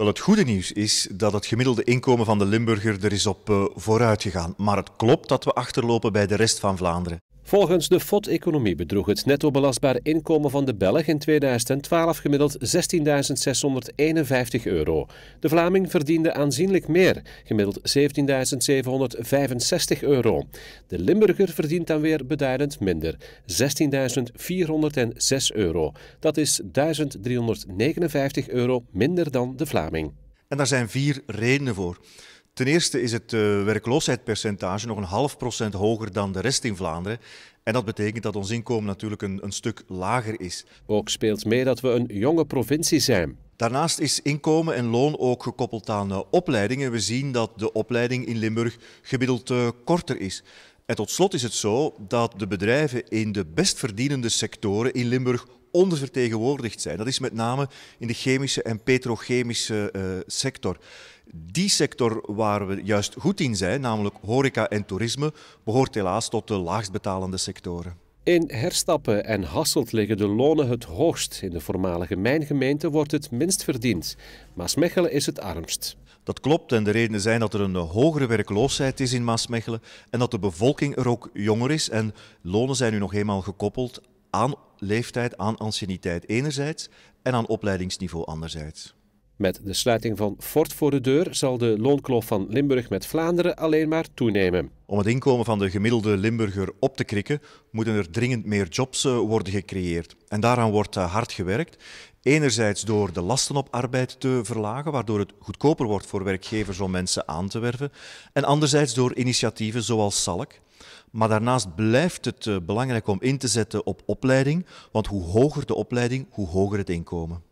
Wel, het goede nieuws is dat het gemiddelde inkomen van de Limburger er is op eh, vooruit gegaan. Maar het klopt dat we achterlopen bij de rest van Vlaanderen. Volgens de FOD Economie bedroeg het netto belastbaar inkomen van de Belg in 2012 gemiddeld 16.651 euro. De Vlaming verdiende aanzienlijk meer, gemiddeld 17.765 euro. De Limburger verdient dan weer beduidend minder, 16.406 euro. Dat is 1.359 euro minder dan de Vlaming. En daar zijn vier redenen voor. Ten eerste is het eh, werkloosheidspercentage nog een half procent hoger dan de rest in Vlaanderen. En dat betekent dat ons inkomen natuurlijk een, een stuk lager is. Ook speelt mee dat we een jonge provincie zijn. Daarnaast is inkomen en loon ook gekoppeld aan eh, opleidingen. We zien dat de opleiding in Limburg gemiddeld eh, korter is. En tot slot is het zo dat de bedrijven in de best verdienende sectoren in Limburg ondervertegenwoordigd zijn. Dat is met name in de chemische en petrochemische sector die sector waar we juist goed in zijn, namelijk horeca en toerisme, behoort helaas tot de laagst sectoren. In Herstappen en Hasselt liggen de lonen het hoogst. In de voormalige mijngemeente wordt het minst verdiend. Maasmechelen is het armst. Dat klopt en de redenen zijn dat er een hogere werkloosheid is in Maasmechelen en dat de bevolking er ook jonger is en lonen zijn nu nog eenmaal gekoppeld aan leeftijd, aan anciëniteit enerzijds en aan opleidingsniveau anderzijds. Met de sluiting van Fort voor de deur zal de loonkloof van Limburg met Vlaanderen alleen maar toenemen. Om het inkomen van de gemiddelde Limburger op te krikken, moeten er dringend meer jobs eh, worden gecreëerd. En daaraan wordt eh, hard gewerkt. Enerzijds door de lasten op arbeid te verlagen, waardoor het goedkoper wordt voor werkgevers om mensen aan te werven. En anderzijds door initiatieven zoals Salk. Maar daarnaast blijft het eh, belangrijk om in te zetten op opleiding, want hoe hoger de opleiding, hoe hoger het inkomen.